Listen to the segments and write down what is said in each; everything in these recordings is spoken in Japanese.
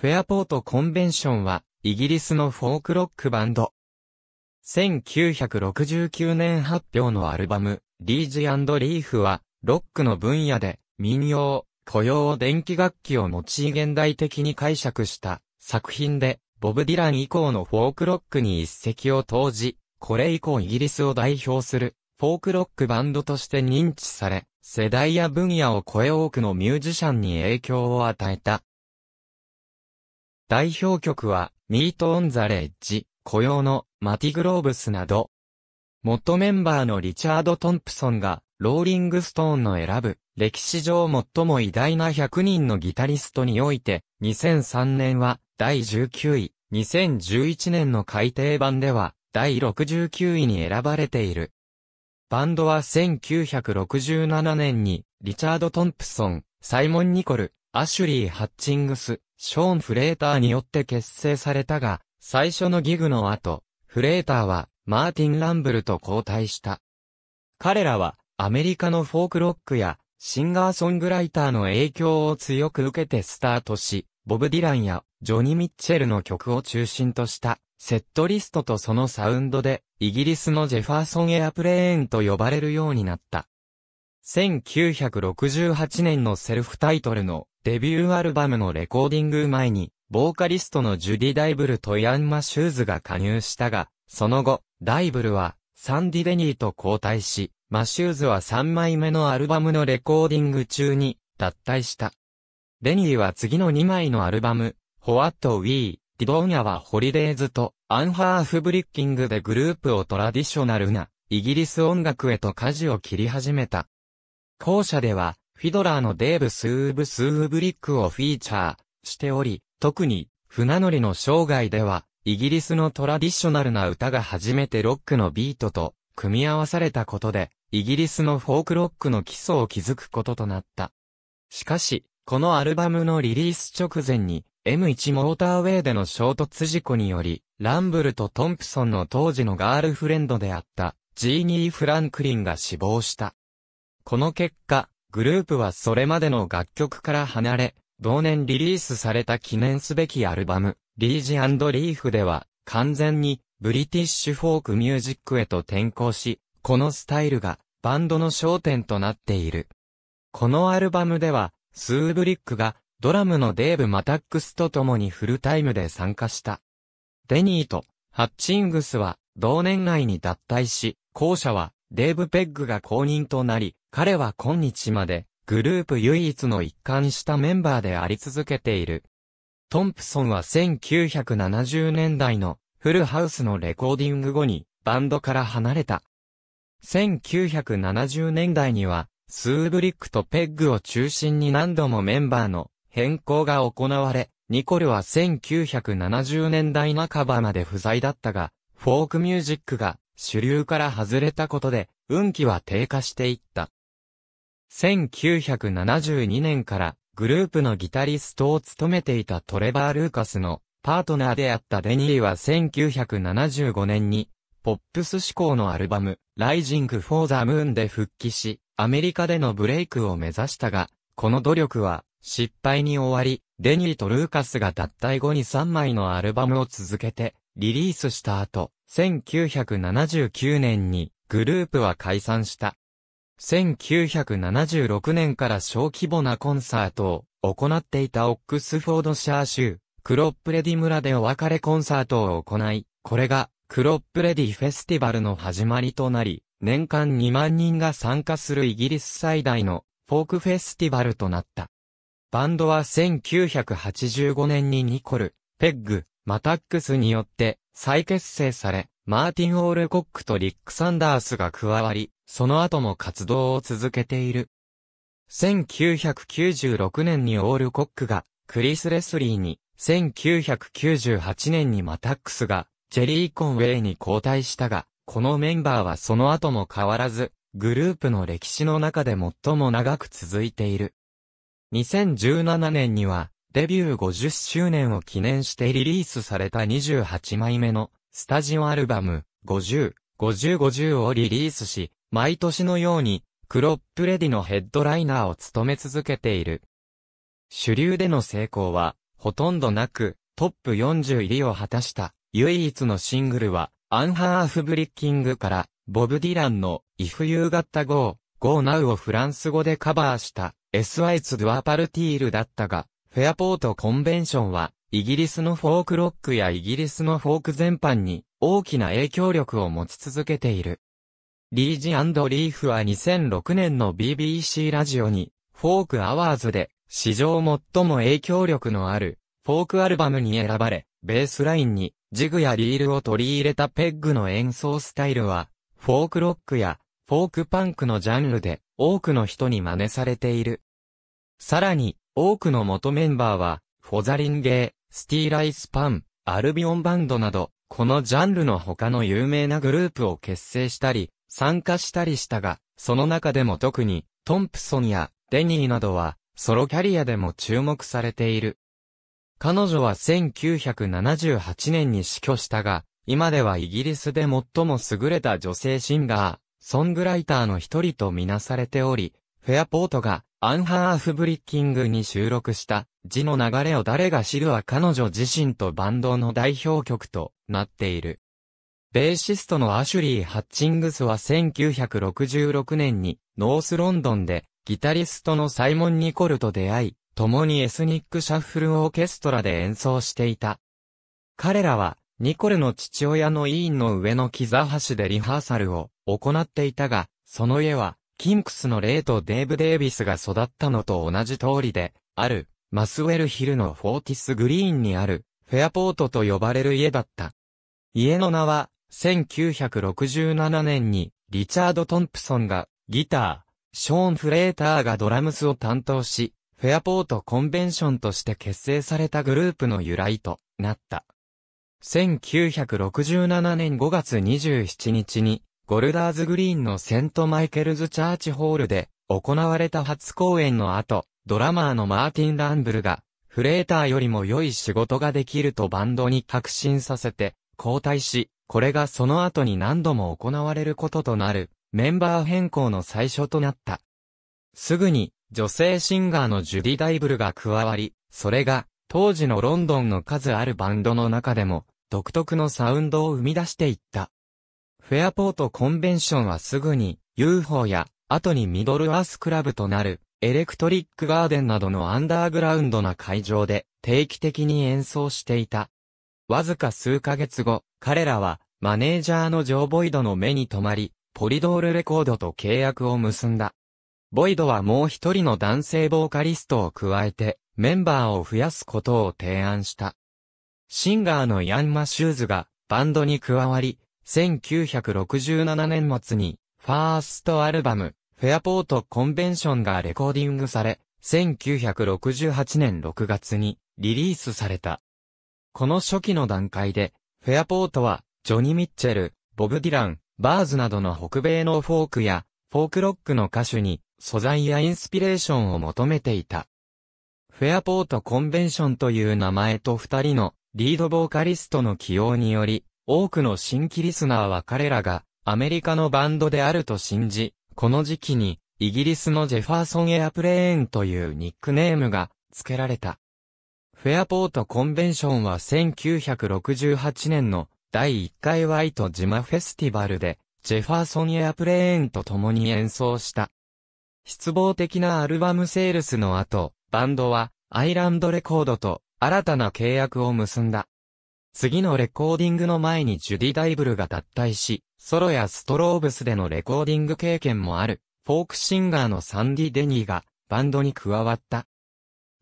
フェアポートコンベンションは、イギリスのフォークロックバンド。1969年発表のアルバム、リージーリーフは、ロックの分野で、民謡、雇用を電気楽器を用い現代的に解釈した作品で、ボブ・ディラン以降のフォークロックに一石を投じ、これ以降イギリスを代表するフォークロックバンドとして認知され、世代や分野を超え多くのミュージシャンに影響を与えた代表曲は、ミート・オン・ザ・レッジ、雇用の、マティ・グローブスなど、元メンバーのリチャード・トンプソンが、ローリング・ストーンの選ぶ、歴史上最も偉大な100人のギタリストにおいて、2003年は、第19位、2011年の改訂版では、第69位に選ばれている。バンドは1967年に、リチャード・トンプソン、サイモン・ニコル、アシュリー・ハッチングス、ショーン・フレーターによって結成されたが、最初のギグの後、フレーターはマーティン・ランブルと交代した。彼らはアメリカのフォークロックやシンガーソングライターの影響を強く受けてスタートし、ボブ・ディランやジョニー・ミッチェルの曲を中心としたセットリストとそのサウンドでイギリスのジェファーソン・エアプレーンと呼ばれるようになった。1968年のセルフタイトルのデビューアルバムのレコーディング前に、ボーカリストのジュディ・ダイブルとヤンマ・シューズが加入したが、その後、ダイブルは、サンディ・デニーと交代し、マシューズは3枚目のアルバムのレコーディング中に、脱退した。デニーは次の2枚のアルバム、ホワット・ウィー、ディドーニャはホリデーズと、アンハーフブリッキングでグループをトラディショナルな、イギリス音楽へと舵を切り始めた。後者では、フィドラーのデーブ・スーブ・スーブリックをフィーチャーしており、特に、船乗りの生涯では、イギリスのトラディショナルな歌が初めてロックのビートと組み合わされたことで、イギリスのフォークロックの基礎を築くこととなった。しかし、このアルバムのリリース直前に、M1 モーターウェイでの衝突事故により、ランブルとトンプソンの当時のガールフレンドであった、ジーニー・フランクリンが死亡した。この結果、グループはそれまでの楽曲から離れ、同年リリースされた記念すべきアルバム、リージリーフでは、完全に、ブリティッシュフォークミュージックへと転向し、このスタイルが、バンドの焦点となっている。このアルバムでは、スーブリックが、ドラムのデーブ・マタックスと共にフルタイムで参加した。デニーと、ハッチングスは、同年内に脱退し、後者は、デーブ・ペッグが公認となり、彼は今日まで、グループ唯一の一貫したメンバーであり続けている。トンプソンは1970年代のフルハウスのレコーディング後にバンドから離れた。1970年代にはスーブリックとペッグを中心に何度もメンバーの変更が行われ、ニコルは1970年代半ばまで不在だったが、フォークミュージックが主流から外れたことで、運気は低下していった。1972年からグループのギタリストを務めていたトレバー・ルーカスのパートナーであったデニーは1975年にポップス志向のアルバムライジング・フォー・ザ・ムーンで復帰しアメリカでのブレイクを目指したがこの努力は失敗に終わりデニーとルーカスが脱退後に3枚のアルバムを続けてリリースした後、1979年にグループは解散した。1976年から小規模なコンサートを行っていたオックスフォードシャー州、クロップレディ村でお別れコンサートを行い、これがクロップレディフェスティバルの始まりとなり、年間2万人が参加するイギリス最大のフォークフェスティバルとなった。バンドは1985年にニコル、ペッグ、マタックスによって再結成され、マーティン・オールコックとリック・サンダースが加わり、その後も活動を続けている。1996年にオールコックがクリス・レスリーに、1998年にマタックスがジェリー・コンウェイに交代したが、このメンバーはその後も変わらず、グループの歴史の中で最も長く続いている。2017年には、デビュー50周年を記念してリリースされた28枚目のスタジオアルバム50、50、50をリリースし、毎年のようにクロップレディのヘッドライナーを務め続けている。主流での成功はほとんどなくトップ40入りを果たした唯一のシングルはアンハーフブリッキングからボブ・ディランの If You Got Go, Go Now をフランス語でカバーした SI ツドゥアパルティールだったがフェアポートコンベンションは、イギリスのフォークロックやイギリスのフォーク全般に大きな影響力を持ち続けている。リージリーフは2006年の BBC ラジオに、フォークアワーズで、史上最も影響力のある、フォークアルバムに選ばれ、ベースラインに、ジグやリールを取り入れたペッグの演奏スタイルは、フォークロックや、フォークパンクのジャンルで、多くの人に真似されている。さらに、多くの元メンバーは、フォザリンゲー、スティーライスパン、アルビオンバンドなど、このジャンルの他の有名なグループを結成したり、参加したりしたが、その中でも特に、トンプソンやデニーなどは、ソロキャリアでも注目されている。彼女は1978年に死去したが、今ではイギリスで最も優れた女性シンガー、ソングライターの一人とみなされており、フェアポートがアンハーフブリッキングに収録した字の流れを誰が知るは彼女自身とバンドの代表曲となっている。ベーシストのアシュリー・ハッチングスは1966年にノースロンドンでギタリストのサイモン・ニコルと出会い、共にエスニックシャッフルオーケストラで演奏していた。彼らはニコルの父親の委員の上の木座橋でリハーサルを行っていたが、その家はキンクスの例とデーブ・デイビスが育ったのと同じ通りで、ある、マスウェルヒルのフォーティスグリーンにある、フェアポートと呼ばれる家だった。家の名は、1967年に、リチャード・トンプソンが、ギター、ショーン・フレーターがドラムスを担当し、フェアポートコンベンションとして結成されたグループの由来となった。1967年5月27日に、ゴルダーズグリーンのセントマイケルズチャーチホールで行われた初公演の後、ドラマーのマーティン・ランブルが、フレーターよりも良い仕事ができるとバンドに確信させて、交代し、これがその後に何度も行われることとなる、メンバー変更の最初となった。すぐに、女性シンガーのジュディ・ダイブルが加わり、それが、当時のロンドンの数あるバンドの中でも、独特のサウンドを生み出していった。フェアポートコンベンションはすぐに UFO や後にミドルアースクラブとなるエレクトリックガーデンなどのアンダーグラウンドな会場で定期的に演奏していた。わずか数ヶ月後、彼らはマネージャーのジョー・ボイドの目に留まり、ポリドールレコードと契約を結んだ。ボイドはもう一人の男性ボーカリストを加えて、メンバーを増やすことを提案した。シンガーのヤン・マシューズがバンドに加わり、1967年末に、ファーストアルバム、フェアポートコンベンションがレコーディングされ、1968年6月にリリースされた。この初期の段階で、フェアポートは、ジョニー・ミッチェル、ボブ・ディラン、バーズなどの北米のフォークや、フォークロックの歌手に、素材やインスピレーションを求めていた。フェアポートコンベンションという名前と二人のリードボーカリストの起用により、多くの新規リスナーは彼らがアメリカのバンドであると信じ、この時期にイギリスのジェファーソンエアプレーンというニックネームが付けられた。フェアポートコンベンションは1968年の第1回ワイト島フェスティバルでジェファーソンエアプレーンと共に演奏した。失望的なアルバムセールスの後、バンドはアイランドレコードと新たな契約を結んだ。次のレコーディングの前にジュディ・ダイブルが脱退し、ソロやストローブスでのレコーディング経験もある、フォークシンガーのサンディ・デニーがバンドに加わった。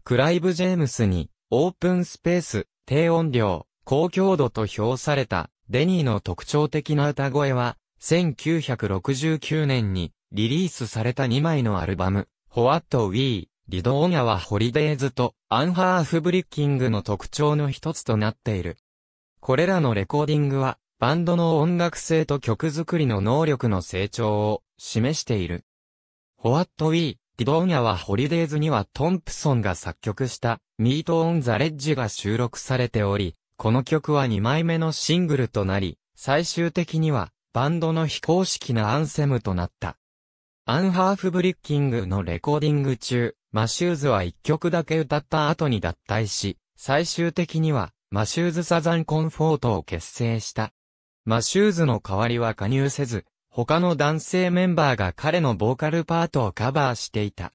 クライブ・ジェームスに、オープンスペース、低音量、高強度と評された、デニーの特徴的な歌声は、1969年にリリースされた2枚のアルバム、ホワット・ウィー、リドオニアはホリデーズとアンハーフブリッキングの特徴の一つとなっている。これらのレコーディングは、バンドの音楽性と曲作りの能力の成長を示している。What We, Didon't はホリデーズにはトンプソンが作曲した Meet on the Ledge が収録されており、この曲は2枚目のシングルとなり、最終的にはバンドの非公式なアンセムとなった。アンハーフブリッキングのレコーディング中、マシューズは1曲だけ歌った後に脱退し、最終的にはマシューズサザンコンフォートを結成した。マシューズの代わりは加入せず、他の男性メンバーが彼のボーカルパートをカバーしていた。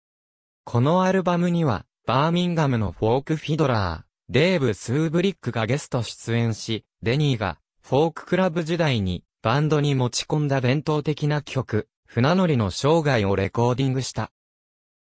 このアルバムには、バーミンガムのフォークフィドラー、デーブ・スーブリックがゲスト出演し、デニーが、フォーククラブ時代に、バンドに持ち込んだ伝統的な曲、船乗りの生涯をレコーディングした。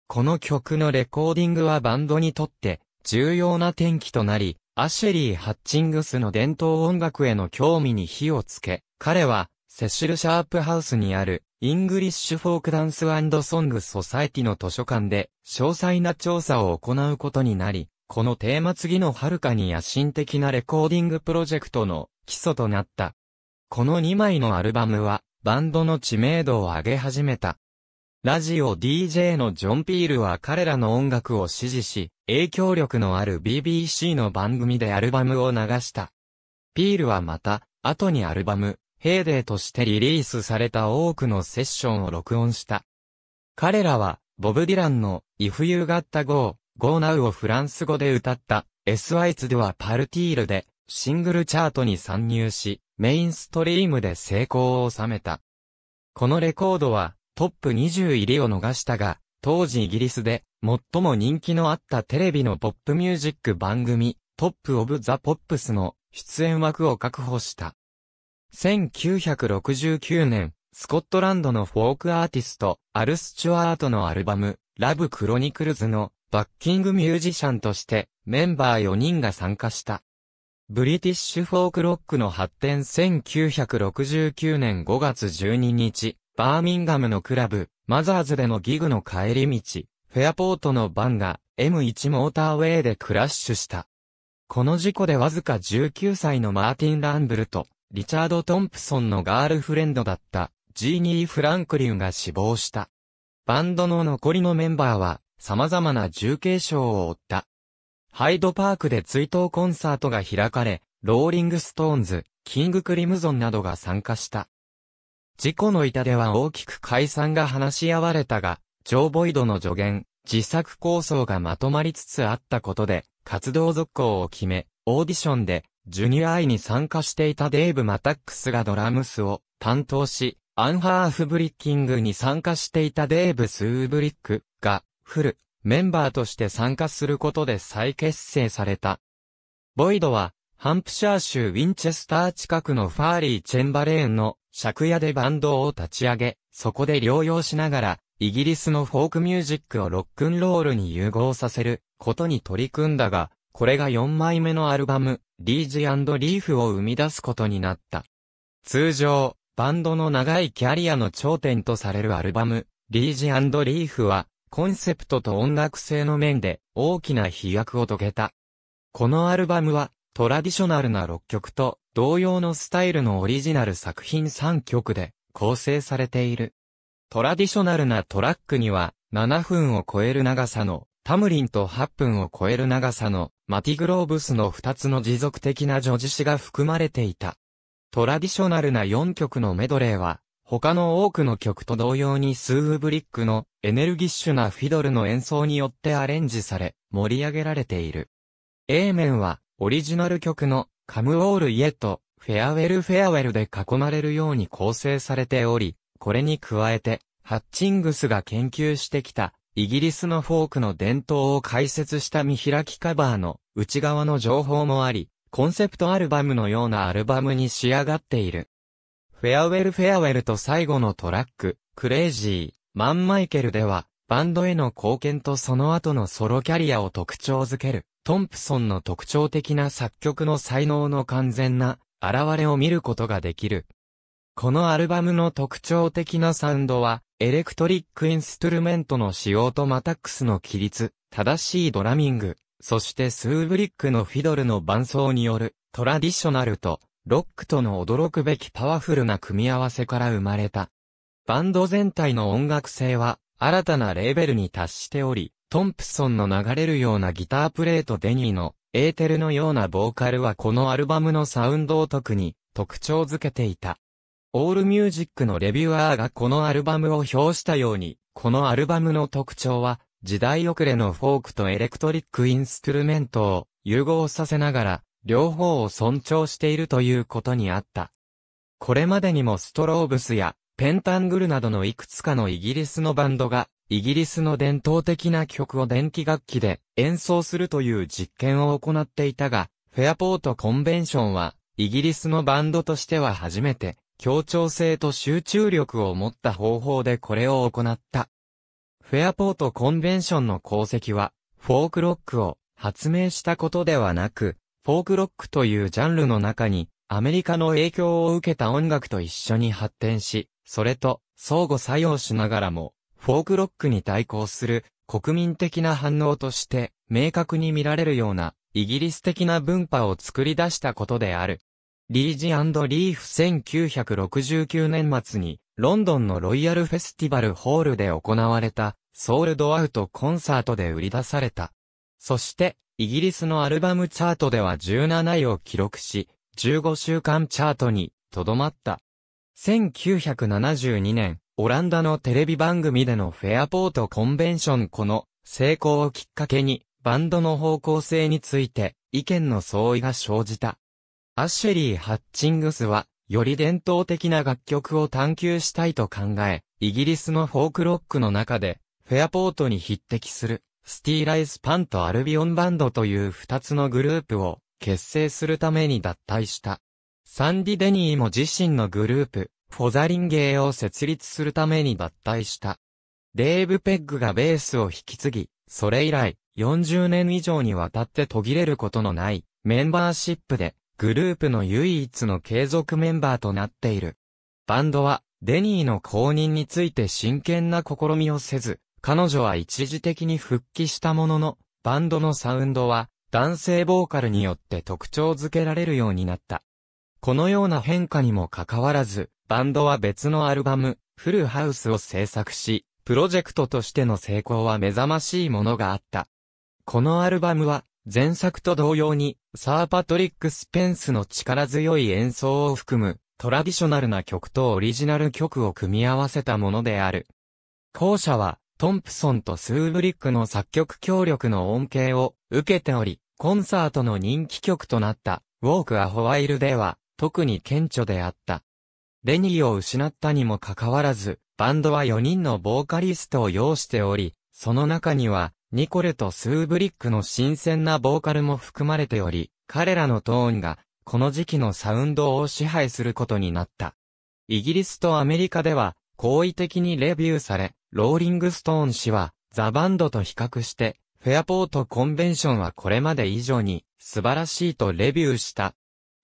この曲のレコーディングはバンドにとって、重要な転機となり、アシェリー・ハッチングスの伝統音楽への興味に火をつけ、彼は、セシル・シャープハウスにある、イングリッシュ・フォーク・ダンス・ソング・ソサエティの図書館で、詳細な調査を行うことになり、このテーマ次の遥かに野心的なレコーディングプロジェクトの基礎となった。この2枚のアルバムは、バンドの知名度を上げ始めた。ラジオ DJ のジョン・ピールは彼らの音楽を支持し、影響力のある BBC の番組でアルバムを流した。ピールはまた、後にアルバム、ヘーデーとしてリリースされた多くのセッションを録音した。彼らは、ボブ・ディランの If You Got Go, Go Now をフランス語で歌った SYS ではパルティールでシングルチャートに参入し、メインストリームで成功を収めた。このレコードはトップ20入りを逃したが、当時イギリスで最も人気のあったテレビのポップミュージック番組、トップオブザポップスの出演枠を確保した。1969年、スコットランドのフォークアーティスト、アル・スチュアートのアルバム、ラブ・クロニクルズのバッキングミュージシャンとしてメンバー4人が参加した。ブリティッシュフォークロックの発展1969年5月12日、バーミンガムのクラブ、マザーズでのギグの帰り道、フェアポートのバンが M1 モーターウェイでクラッシュした。この事故でわずか19歳のマーティン・ランブルと、リチャード・トンプソンのガールフレンドだった、ジーニー・フランクリンが死亡した。バンドの残りのメンバーは、様々な重軽傷を負った。ハイドパークで追悼コンサートが開かれ、ローリング・ストーンズ、キング・クリムゾンなどが参加した。事故の板では大きく解散が話し合われたが、ジョー・ボイドの助言、自作構想がまとまりつつあったことで、活動続行を決め、オーディションで、ジュニア愛に参加していたデイブ・マタックスがドラムスを担当し、アンハーフブリッキングに参加していたデーブ・スーブリックが、フル、メンバーとして参加することで再結成された。ボイドは、ハンプシャー州ウィンチェスター近くのファーリー・チェンバレーンの借家でバンドを立ち上げ、そこで療養しながら、イギリスのフォークミュージックをロックンロールに融合させることに取り組んだが、これが4枚目のアルバム、リージリーフを生み出すことになった。通常、バンドの長いキャリアの頂点とされるアルバム、リージリーフは、コンセプトと音楽性の面で大きな飛躍を遂げた。このアルバムは、トラディショナルな6曲と同様のスタイルのオリジナル作品3曲で構成されている。トラディショナルなトラックには7分を超える長さのタムリンと8分を超える長さのマティグローブスの2つの持続的な女子詞が含まれていた。トラディショナルな4曲のメドレーは他の多くの曲と同様にスーフブリックのエネルギッシュなフィドルの演奏によってアレンジされ盛り上げられている。A 面はオリジナル曲のカムオールイエット、フェアウェルフェアウェルで囲まれるように構成されており、これに加えて、ハッチングスが研究してきた、イギリスのフォークの伝統を解説した見開きカバーの内側の情報もあり、コンセプトアルバムのようなアルバムに仕上がっている。フェアウェルフェアウェルと最後のトラック、クレイジー、マンマイケルでは、バンドへの貢献とその後のソロキャリアを特徴づける。トンプソンの特徴的な作曲の才能の完全な現れを見ることができる。このアルバムの特徴的なサウンドは、エレクトリックインストゥルメントの使用とマタックスの規律、正しいドラミング、そしてスーブリックのフィドルの伴奏による、トラディショナルと、ロックとの驚くべきパワフルな組み合わせから生まれた。バンド全体の音楽性は、新たなレーベルに達しており、トンプソンの流れるようなギタープレートデニーのエーテルのようなボーカルはこのアルバムのサウンドを特に特徴づけていた。オールミュージックのレビュアーがこのアルバムを表したように、このアルバムの特徴は、時代遅れのフォークとエレクトリックインストゥルメントを融合させながら、両方を尊重しているということにあった。これまでにもストローブスやペンタングルなどのいくつかのイギリスのバンドがイギリスの伝統的な曲を電気楽器で演奏するという実験を行っていたが、フェアポートコンベンションは、イギリスのバンドとしては初めて、協調性と集中力を持った方法でこれを行った。フェアポートコンベンションの功績は、フォークロックを発明したことではなく、フォークロックというジャンルの中に、アメリカの影響を受けた音楽と一緒に発展し、それと相互作用しながらも、フォークロックに対抗する国民的な反応として明確に見られるようなイギリス的な文化を作り出したことである。リージリーフ1969年末にロンドンのロイヤルフェスティバルホールで行われたソールドアウトコンサートで売り出された。そしてイギリスのアルバムチャートでは17位を記録し15週間チャートにとどまった。1972年オランダのテレビ番組でのフェアポートコンベンションこの成功をきっかけにバンドの方向性について意見の相違が生じた。アッシェリー・ハッチングスはより伝統的な楽曲を探求したいと考え、イギリスのフォークロックの中でフェアポートに匹敵するスティーライスパンとアルビオンバンドという二つのグループを結成するために脱退した。サンディ・デニーも自身のグループ、フォザリンゲーを設立するために脱退した。デーブ・ペッグがベースを引き継ぎ、それ以来、40年以上にわたって途切れることのない、メンバーシップで、グループの唯一の継続メンバーとなっている。バンドは、デニーの公認について真剣な試みをせず、彼女は一時的に復帰したものの、バンドのサウンドは、男性ボーカルによって特徴づけられるようになった。このような変化にもかかわらず、バンドは別のアルバム、フルハウスを制作し、プロジェクトとしての成功は目覚ましいものがあった。このアルバムは、前作と同様に、サー・パトリック・スペンスの力強い演奏を含む、トラディショナルな曲とオリジナル曲を組み合わせたものである。後者は、トンプソンとスーブリックの作曲協力の恩恵を受けており、コンサートの人気曲となった、ウォーク・ア・ホワイルでは、特に顕著であった。レニーを失ったにもかかわらず、バンドは4人のボーカリストを要しており、その中には、ニコルとスーブリックの新鮮なボーカルも含まれており、彼らのトーンが、この時期のサウンドを支配することになった。イギリスとアメリカでは、好意的にレビューされ、ローリングストーン氏は、ザ・バンドと比較して、フェアポートコンベンションはこれまで以上に素晴らしいとレビューした。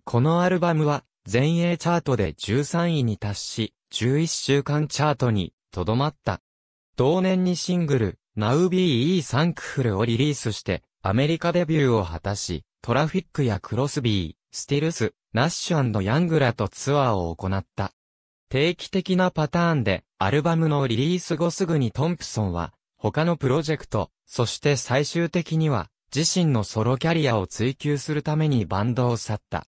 このアルバムは全英チャートで13位に達し、11週間チャートにとどまった。同年にシングル、Now Be E サンクフルをリリースして、アメリカデビューを果たし、トラフィックやクロスビー、スティルス、ナッシュヤングらとツアーを行った。定期的なパターンで、アルバムのリリース後すぐにトンプソンは、他のプロジェクト、そして最終的には、自身のソロキャリアを追求するためにバンドを去った。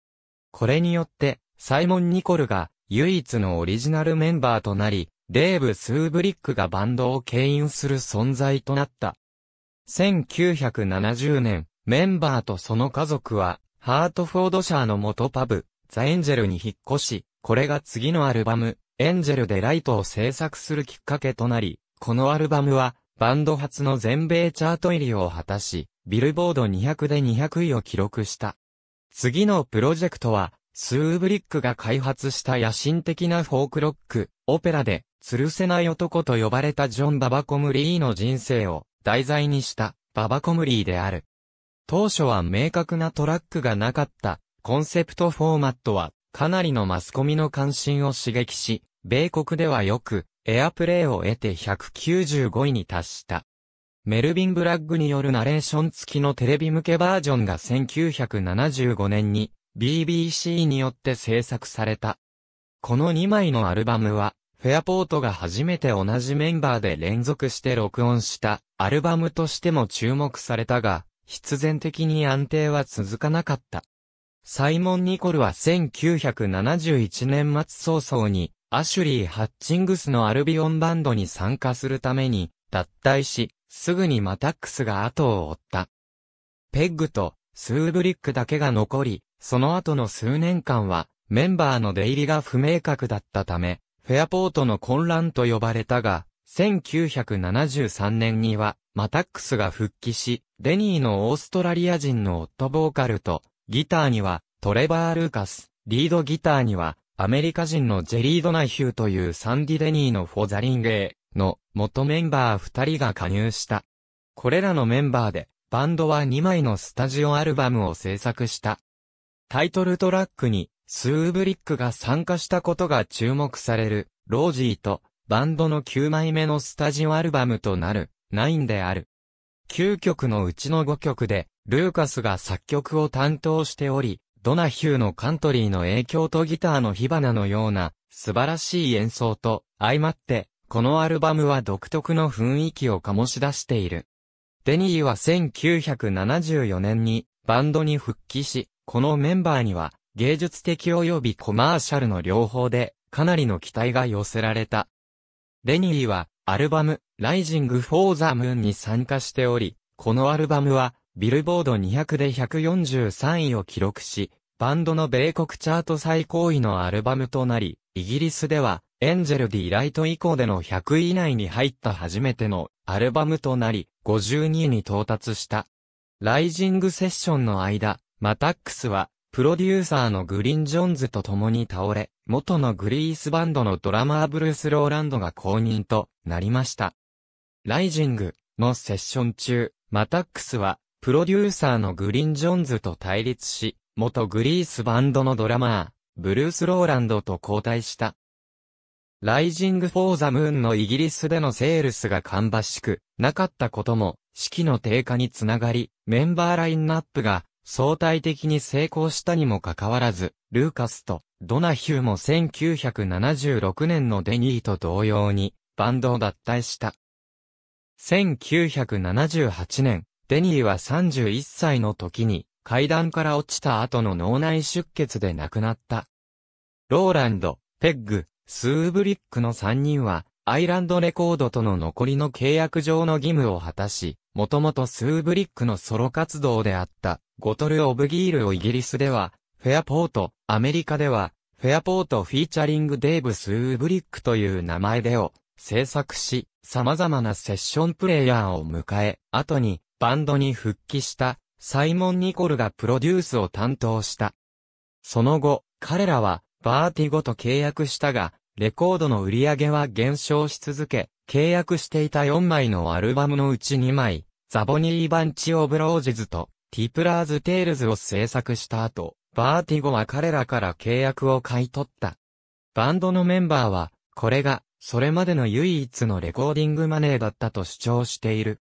これによって、サイモン・ニコルが唯一のオリジナルメンバーとなり、デーブ・スーブリックがバンドを牽引する存在となった。1970年、メンバーとその家族は、ハートフォード社の元パブ、ザ・エンジェルに引っ越し、これが次のアルバム、エンジェルでライトを制作するきっかけとなり、このアルバムは、バンド初の全米チャート入りを果たし、ビルボード200で200位を記録した。次のプロジェクトは、スーブリックが開発した野心的なフォークロック、オペラで、吊るせない男と呼ばれたジョン・ババコムリーの人生を題材にしたババコムリーである。当初は明確なトラックがなかったコンセプトフォーマットはかなりのマスコミの関心を刺激し、米国ではよくエアプレイを得て195位に達した。メルビン・ブラッグによるナレーション付きのテレビ向けバージョンが1975年に BBC によって制作された。この2枚のアルバムは、フェアポートが初めて同じメンバーで連続して録音したアルバムとしても注目されたが、必然的に安定は続かなかった。サイモン・ニコルは1971年末早々に、アシュリー・ハッチングスのアルビオンバンドに参加するために、脱退し、すぐにマタックスが後を追った。ペッグとスーブリックだけが残り、その後の数年間は、メンバーの出入りが不明確だったため、フェアポートの混乱と呼ばれたが、1973年には、マタックスが復帰し、デニーのオーストラリア人の夫ボーカルと、ギターには、トレバー・ルーカス、リードギターには、アメリカ人のジェリー・ドナヒューというサンディ・デニーのフォザリンゲーの元メンバー2人が加入した。これらのメンバーで、バンドは2枚のスタジオアルバムを制作した。タイトルトラックに、スーブリックが参加したことが注目される、ロージーと、バンドの9枚目のスタジオアルバムとなる、9である。9曲のうちの5曲で、ルーカスが作曲を担当しており、ドナヒューのカントリーの影響とギターの火花のような素晴らしい演奏と相まって、このアルバムは独特の雰囲気を醸し出している。デニーは1974年にバンドに復帰し、このメンバーには、芸術的及びコマーシャルの両方で、かなりの期待が寄せられた。レニーは、アルバム、ライジング・フォー・ザ・ムーンに参加しており、このアルバムは、ビルボード200で143位を記録し、バンドの米国チャート最高位のアルバムとなり、イギリスでは、エンジェル・ディ・ライト以降での100位以内に入った初めてのアルバムとなり、52位に到達した。ライジングセッションの間、マタックスは、プロデューサーのグリーン・ジョンズと共に倒れ、元のグリースバンドのドラマーブルース・ローランドが公認となりました。ライジングのセッション中、マタックスは、プロデューサーのグリーン・ジョンズと対立し、元グリースバンドのドラマー、ブルース・ローランドと交代した。ライジング・フォー・ザ・ムーンのイギリスでのセールスが芳しく、なかったことも、士気の低下につながり、メンバーラインナップが相対的に成功したにもかかわらず、ルーカスとドナヒューも1976年のデニーと同様にバンドを脱退した。1978年、デニーは31歳の時に階段から落ちた後の脳内出血で亡くなった。ローランド、ペッグ、スーブリックの3人はアイランドレコードとの残りの契約上の義務を果たし、もともとスーブリックのソロ活動であった、ゴトル・オブ・ギールをイギリスでは、フェアポート、アメリカでは、フェアポートフィーチャリングデーブ・スーブリックという名前でを制作し、様々なセッションプレイヤーを迎え、後にバンドに復帰したサイモン・ニコルがプロデュースを担当した。その後、彼らはバーティゴと契約したが、レコードの売り上げは減少し続け、契約していた4枚のアルバムのうち2枚、ザボニー・バンチ・オブ・ロージズと、ティプラーズ・テールズを制作した後、バーティゴは彼らから契約を買い取った。バンドのメンバーは、これが、それまでの唯一のレコーディングマネーだったと主張している。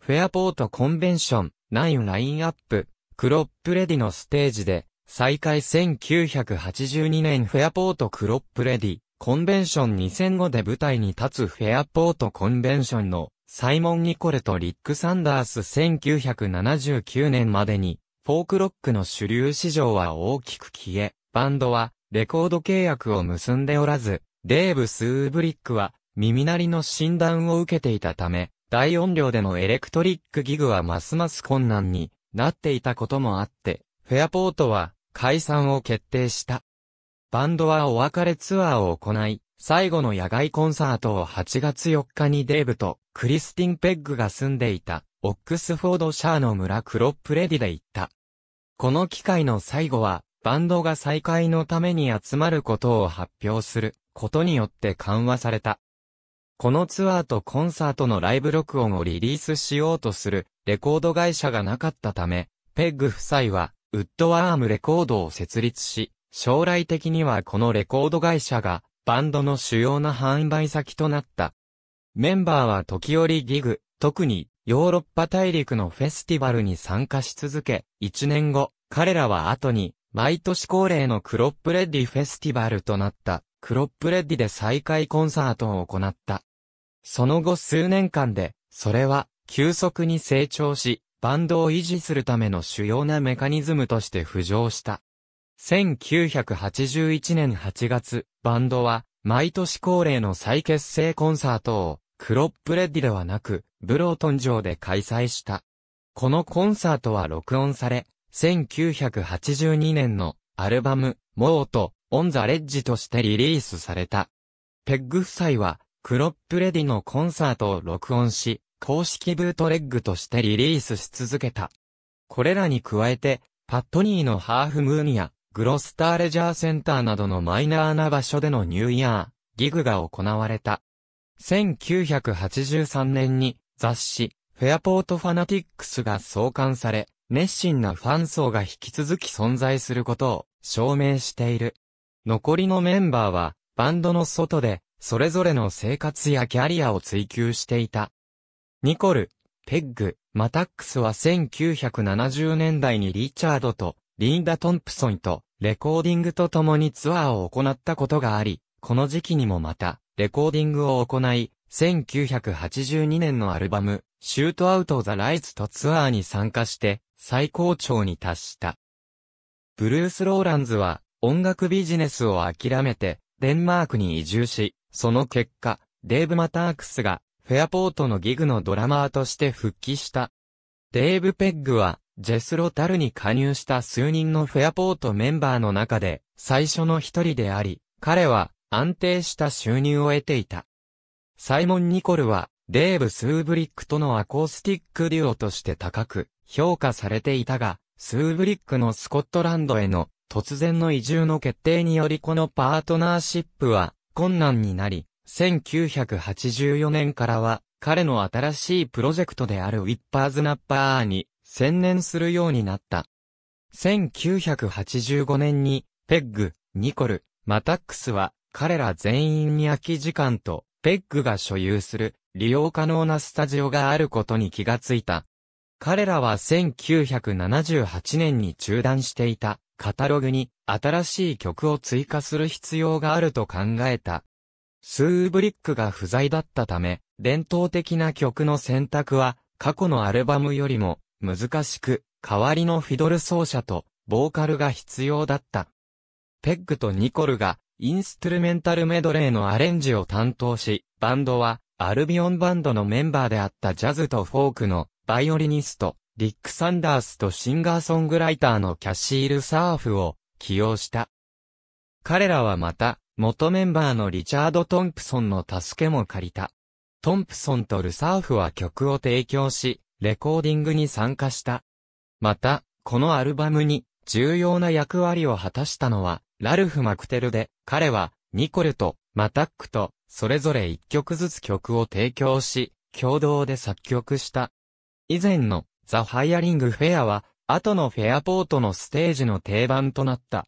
フェアポートコンベンション、ナインラインアップ、クロップレディのステージで、再開1982年フェアポートクロップレディ、コンベンション2005で舞台に立つフェアポートコンベンションのサイモン・ニコレとリック・サンダース1979年までにフォークロックの主流市場は大きく消え、バンドはレコード契約を結んでおらず、デーブ・スーブリックは耳鳴りの診断を受けていたため、大音量でのエレクトリックギグはますます困難になっていたこともあって、フェアポートは解散を決定した。バンドはお別れツアーを行い、最後の野外コンサートを8月4日にデーブとクリスティン・ペッグが住んでいたオックスフォードシャーの村クロップレディで行った。この機会の最後はバンドが再開のために集まることを発表することによって緩和された。このツアーとコンサートのライブ録音をリリースしようとするレコード会社がなかったため、ペッグ夫妻はウッドワームレコードを設立し、将来的にはこのレコード会社がバンドの主要な販売先となった。メンバーは時折ギグ、特にヨーロッパ大陸のフェスティバルに参加し続け、1年後、彼らは後に、毎年恒例のクロップレディフェスティバルとなった、クロップレディで再開コンサートを行った。その後数年間で、それは、急速に成長し、バンドを維持するための主要なメカニズムとして浮上した。1981年8月、バンドは、毎年恒例の再結成コンサートを、クロップレッディではなく、ブロートン城で開催した。このコンサートは録音され、1982年のアルバム、モート、オンザレッジとしてリリースされた。ペッグ夫妻は、クロップレディのコンサートを録音し、公式ブートレッグとしてリリースし続けた。これらに加えて、パットニーのハーフムーンや、グロスターレジャーセンターなどのマイナーな場所でのニューイヤー、ギグが行われた。1983年に雑誌、フェアポートファナティックスが創刊され、熱心なファン層が引き続き存在することを証明している。残りのメンバーは、バンドの外で、それぞれの生活やキャリアを追求していた。ニコル、ペッグ、マタックスは1970年代にリチャードとリンダ・トンプソンとレコーディングと共にツアーを行ったことがあり、この時期にもまたレコーディングを行い、1982年のアルバム、シュートアウト・ザ・ライツとツアーに参加して最高潮に達した。ブルース・ローランズは音楽ビジネスを諦めてデンマークに移住し、その結果、デーブ・マタークスがフェアポートのギグのドラマーとして復帰した。デーブ・ペッグは、ジェスロ・タルに加入した数人のフェアポートメンバーの中で、最初の一人であり、彼は、安定した収入を得ていた。サイモン・ニコルは、デーブ・スーブリックとのアコースティックデュオとして高く評価されていたが、スーブリックのスコットランドへの突然の移住の決定によりこのパートナーシップは困難になり、1984年からは、彼の新しいプロジェクトであるウィッパーズナッパーに専念するようになった。1985年に、ペッグ、ニコル、マタックスは、彼ら全員に空き時間と、ペッグが所有する、利用可能なスタジオがあることに気がついた。彼らは1978年に中断していた、カタログに、新しい曲を追加する必要があると考えた。スーブリックが不在だったため、伝統的な曲の選択は、過去のアルバムよりも難しく、代わりのフィドル奏者とボーカルが必要だった。ペッグとニコルがインストゥルメンタルメドレーのアレンジを担当し、バンドはアルビオンバンドのメンバーであったジャズとフォークのバイオリニスト、リック・サンダースとシンガーソングライターのキャシール・サーフを起用した。彼らはまた、元メンバーのリチャード・トンプソンの助けも借りた。トンプソンとルサーフは曲を提供し、レコーディングに参加した。また、このアルバムに重要な役割を果たしたのは、ラルフ・マクテルで、彼は、ニコルとマタックと、それぞれ一曲ずつ曲を提供し、共同で作曲した。以前のザ・ハイアリング・フェアは、後のフェアポートのステージの定番となった。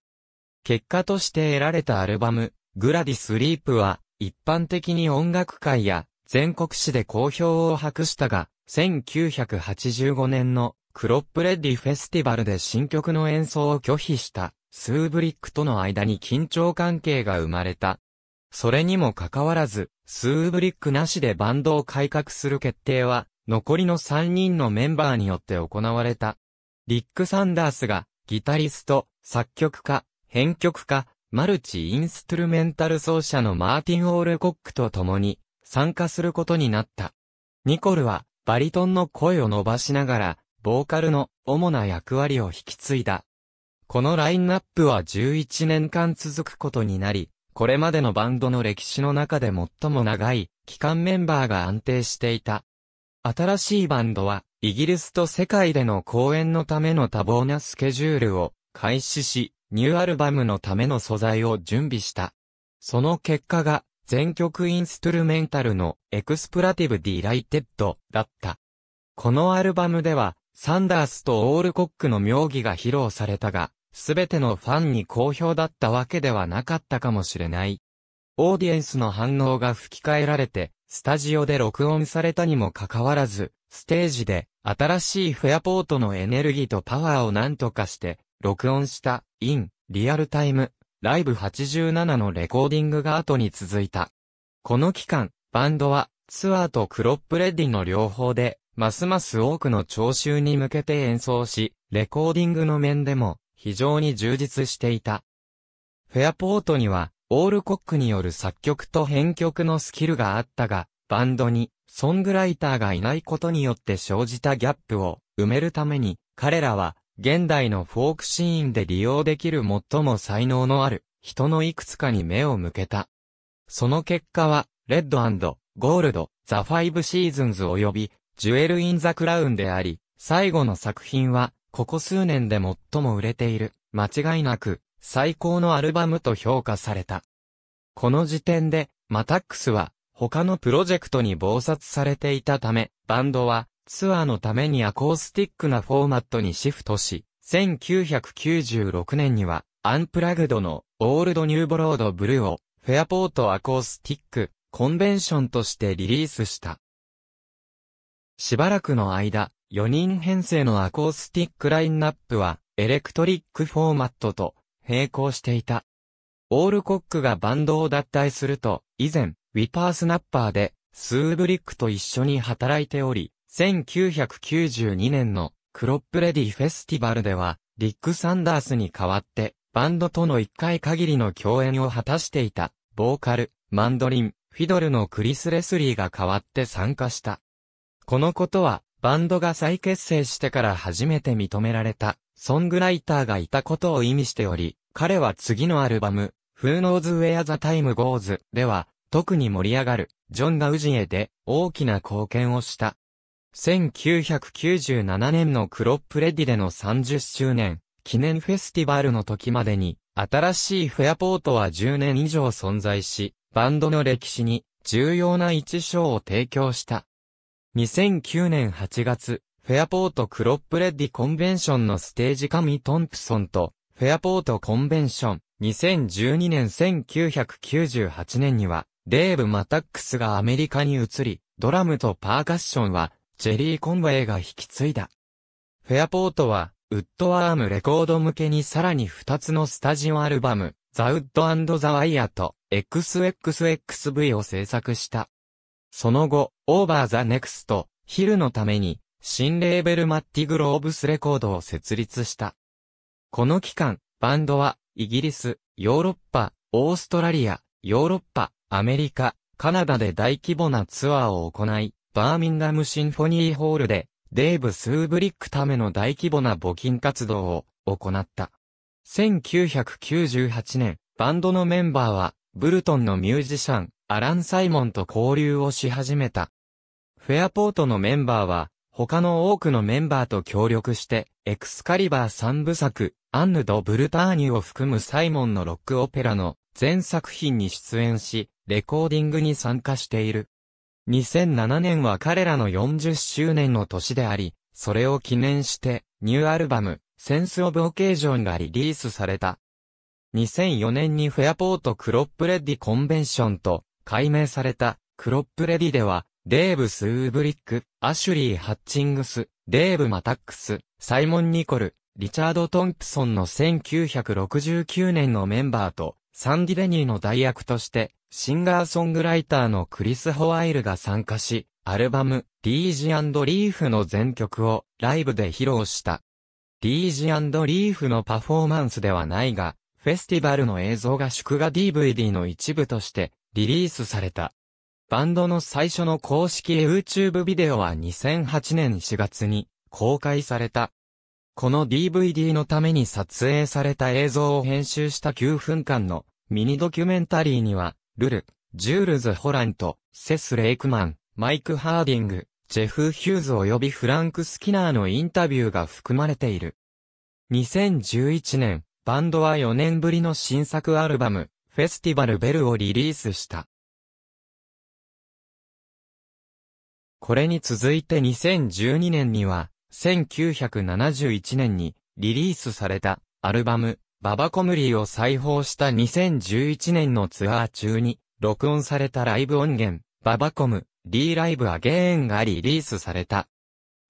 結果として得られたアルバム、グラディス・リープは、一般的に音楽界や全国紙で好評を博したが、1985年のクロップレッディフェスティバルで新曲の演奏を拒否したスーブリックとの間に緊張関係が生まれた。それにもかかわらず、スーブリックなしでバンドを改革する決定は、残りの3人のメンバーによって行われた。リック・サンダースが、ギタリスト、作曲家、編曲家、マルチ・インストゥルメンタル奏者のマーティン・オールコックと共に参加することになった。ニコルはバリトンの声を伸ばしながら、ボーカルの主な役割を引き継いだ。このラインナップは11年間続くことになり、これまでのバンドの歴史の中で最も長い期間メンバーが安定していた。新しいバンドは、イギリスと世界での公演のための多忙なスケジュールを開始し、ニューアルバムのための素材を準備した。その結果が、全曲インストゥルメンタルのエクスプラティブ・ディ・ライテッドだった。このアルバムでは、サンダースとオールコックの妙義が披露されたが、すべてのファンに好評だったわけではなかったかもしれない。オーディエンスの反応が吹き替えられて、スタジオで録音されたにもかかわらず、ステージで新しいフェアポートのエネルギーとパワーを何とかして録音した、in、リアルタイム、ライブ87のレコーディングが後に続いた。この期間、バンドは、ツアーとクロップレディの両方で、ますます多くの聴衆に向けて演奏し、レコーディングの面でも、非常に充実していた。フェアポートには、オールコックによる作曲と編曲のスキルがあったが、バンドに、ソングライターがいないことによって生じたギャップを埋めるために、彼らは現代のフォークシーンで利用できる最も才能のある人のいくつかに目を向けた。その結果は、レッドゴールド、ザ・ファイブ・シーズンズ及び、ジュエル・イン・ザ・クラウンであり、最後の作品は、ここ数年で最も売れている、間違いなく、最高のアルバムと評価された。この時点で、マタックスは、他のプロジェクトに忙殺されていたため、バンドは、ツアーのためにアコースティックなフォーマットにシフトし、1996年には、アンプラグドのオールドニューボロードブルーをフェアポートアコースティックコンベンションとしてリリースした。しばらくの間、4人編成のアコースティックラインナップはエレクトリックフォーマットと並行していた。オールコックがバンドを脱退すると、以前、ウィパースナッパーで、スーブリックと一緒に働いており、1992年のクロップレディフェスティバルでは、リック・サンダースに代わって、バンドとの一回限りの共演を果たしていた、ボーカル、マンドリン、フィドルのクリス・レスリーが代わって参加した。このことは、バンドが再結成してから初めて認められた、ソングライターがいたことを意味しており、彼は次のアルバム、Who Knows Where the Time Goes では、特に盛り上がる、ジョンがウジエで、大きな貢献をした。1997年のクロップレディでの30周年記念フェスティバルの時までに、新しいフェアポートは10年以上存在し、バンドの歴史に重要な一章を提供した。2009年8月、フェアポートクロップレディコンベンションのステージ神トンプソンと、フェアポートコンベンション、2012年1998年には、デーブ・マタックスがアメリカに移り、ドラムとパーカッションはジェリー・コンウェイが引き継いだ。フェアポートは、ウッドアームレコード向けにさらに2つのスタジオアルバム、ザ・ウッドザ・ワイヤと XXXV を制作した。その後、オーバー・ザ・ネクスト、ヒルのために、新レーベルマッティ・グローブスレコードを設立した。この期間、バンドは、イギリス、ヨーロッパ、オーストラリア、ヨーロッパ、アメリカ、カナダで大規模なツアーを行い、バーミンガムシンフォニーホールで、デーブ・スーブリックための大規模な募金活動を行った。1998年、バンドのメンバーは、ブルトンのミュージシャン、アラン・サイモンと交流をし始めた。フェアポートのメンバーは、他の多くのメンバーと協力して、エクスカリバー3部作、アンヌ・ド・ブルターニュを含むサイモンのロックオペラの全作品に出演し、レコーディングに参加している。2007年は彼らの40周年の年であり、それを記念して、ニューアルバム、センスオブオケージョンがリリースされた。2004年にフェアポートクロップレディコンベンションと改名されたクロップレディでは、デーブ・スーブリック、アシュリー・ハッチングス、デーブ・マタックス、サイモン・ニコル、リチャード・トンプソンの1969年のメンバーとサンディベニーの代役として、シンガーソングライターのクリス・ホワイルが参加し、アルバム、リージリーフの全曲をライブで披露した。リージリーフのパフォーマンスではないが、フェスティバルの映像が祝賀 DVD の一部としてリリースされた。バンドの最初の公式 YouTube ビデオは2008年4月に公開された。この DVD のために撮影された映像を編集した9分間のミニドキュメンタリーには、ルル、ジュールズ・ホラント、セス・レイクマン、マイク・ハーディング、ジェフ・ヒューズ及びフランク・スキナーのインタビューが含まれている。2011年、バンドは4年ぶりの新作アルバム、フェスティバル・ベルをリリースした。これに続いて2012年には、1971年にリリースされたアルバム、ババコムリーを再放した2011年のツアー中に録音されたライブ音源、ババコム、リーライブアゲーンがリリースされた。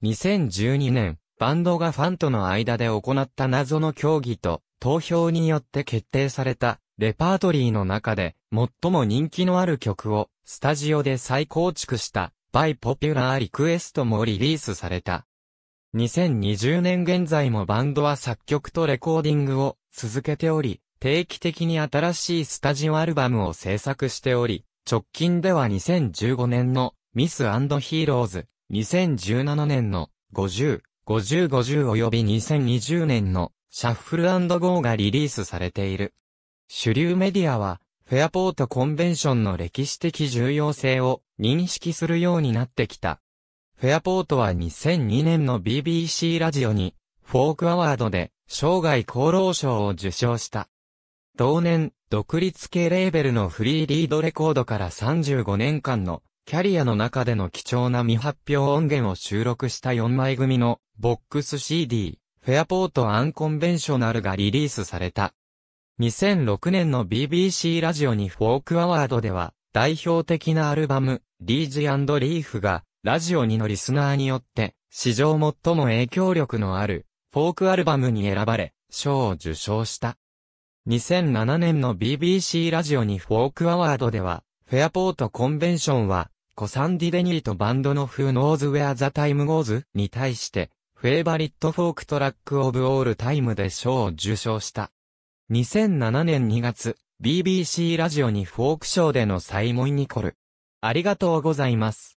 2012年、バンドがファンとの間で行った謎の競技と、投票によって決定された、レパートリーの中で、最も人気のある曲を、スタジオで再構築した、バイポピュラーリクエストもリリースされた。2020年現在もバンドは作曲とレコーディングを続けており、定期的に新しいスタジオアルバムを制作しており、直近では2015年のミスヒーローズ、2017年の50、50、50及び2020年のシャッフルゴーがリリースされている。主流メディアは、フェアポートコンベンションの歴史的重要性を認識するようになってきた。フェアポートは2002年の BBC ラジオに、フォークアワードで、生涯功労賞を受賞した。同年、独立系レーベルのフリーリードレコードから35年間の、キャリアの中での貴重な未発表音源を収録した4枚組の、ボックス CD、フェアポートアンコンベンショナルがリリースされた。2006年の BBC ラジオにフォークアワードでは、代表的なアルバム、リージリーフが、ラジオ2のリスナーによって、史上最も影響力のある、フォークアルバムに選ばれ、賞を受賞した。2007年の BBC ラジオにフォークアワードでは、フェアポートコンベンションは、コサンディ・デニーとバンドの Who Knows Where the Time Goes に対して、フェイバリットフォークトラックオブオールタイムで賞を受賞した。2007年2月、BBC ラジオにフォークショーでのサイモン・ニコル。ありがとうございます。